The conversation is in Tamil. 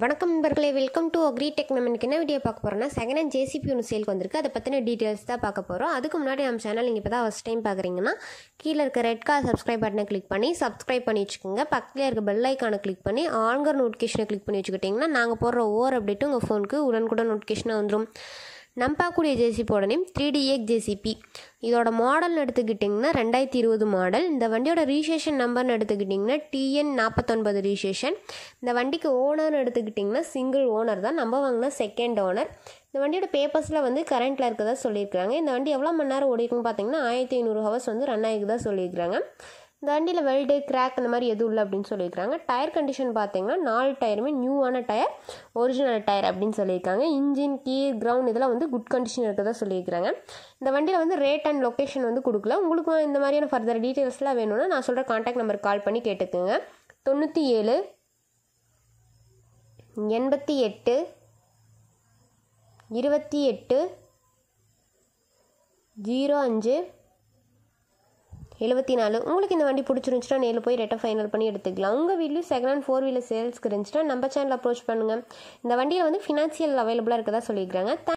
வணக்கம் நண்பர்களே வெல்கம் டு அக்ரி டெக் நம்ம என்ன வீடியோ பார்க்க போகிறோன்னா செகண்ட் ஹேண்ட் ஜேசிபி ஒன்று சேல்க்கு வந்திருக்கு அதை பற்றின டீட்டெயில்ஸ் தான் பார்க்க போகிறோம் அதுக்கு முன்னாடி நம்ம சேனல் நீங்கள் இப்போ தான் ஃபஸ்ட் டைம் பார்க்குறீங்கன்னா கீழே இருக்க ரெட் கார் சப்ஸ்கிரைப் பட்டனை கிளிக் பண்ணி சப்ஸ்கிரைப் பண்ணி வச்சுக்கோங்க பக்கத்தில் இருக்க பெல் ஐக்கானை கிளிக் பண்ணி ஆன்கர் நோட்டிஃபிகேஷனை கிளிக் பண்ணி வச்சுக்கிட்டிங்கன்னா நாங்கள் போடுற ஓவர் அப்டேட்டு உங்கள் ஃபோனுக்கு உடனுக்குடன் நோட்டிஃபிகேஷனாக வந்துடும் நம்ம பார்க்கக்கூடிய ஜேசிபியோட நேம் த்ரீ டிஎக் ஜேசிபி இதோட மாடல்னு எடுத்துக்கிட்டிங்கன்னா ரெண்டாயிரத்தி இருபது மாடல் இந்த வண்டியோட ரீசேஷன் நம்பர்னு எடுத்துக்கிட்டிங்கன்னா டிஎன் நாற்பத்தொன்பது ரீசேஷன் இந்த வண்டிக்கு ஓனர்னு எடுத்துக்கிட்டிங்கன்னா சிங்கிள் ஓனர் தான் நம்ம வாங்கின செகண்ட் ஓனர் இந்த வண்டியோட பேப்பர்ஸில் வந்து கரண்ட்டில் இருக்கதா சொல்லியிருக்காங்க இந்த வண்டி எவ்வளோ மணி நேரம் ஓடிருக்குன்னு பார்த்தீங்கன்னா ஆயிரத்தி ஐநூறு ஹவர்ஸ் வந்து ரன் தான் சொல்லியிருக்கிறாங்க இந்த வண்டியில் வெல்டு கிராக் அந்த மாதிரி எதுவும் இல்லை அப்படின்னு சொல்லியிருக்காங்க டயர் கண்டிஷன் பார்த்தீங்கன்னா நாலு டயருமே நியூவான டயர் ஒரிஜினல் டயர் அப்படின்னு சொல்லியிருக்காங்க இன்ஜின் கீர் கிரவுண்ட் இதெல்லாம் வந்து குட் கண்டிஷன் இருக்கிறதா சொல்லியிருக்காங்க இந்த வண்டியில் வந்து ரேட் அண்ட் லொக்கேஷன் வந்து கொடுக்கல உங்களுக்கு இந்த மாதிரியான ஃபர்தர் டீட்டெயில்ஸ்லாம் வேணும்னா நான் சொல்கிற காண்டாக்ட் நம்பர் கால் பண்ணி கேட்டுக்கோங்க தொண்ணூற்றி ஏழு எண்பத்தி எட்டு இருபத்தி எட்டு ஜீரோ அஞ்சு எழுபத்தி நாலு உங்களுக்கு இந்த வண்டி பிடிச்சிருந்துச்சுன்னா நேரில் போய் ரெட்டை ஃபைனல் பண்ணி எடுத்துக்கலாம் உங்கள் வீட்லேயும் செகண்ட் ஹேண்ட் ஃபோர் வீலர் சேல்ஸ்க்கு இருந்துச்சுன்னா நம்ம சேனல் அப்ரோச் பண்ணுங்கள் இந்த வண்டியில் வந்து ஃபினான்சியல் அவைலபிளாக இருக்கதா சொல்லியிருக்காங்க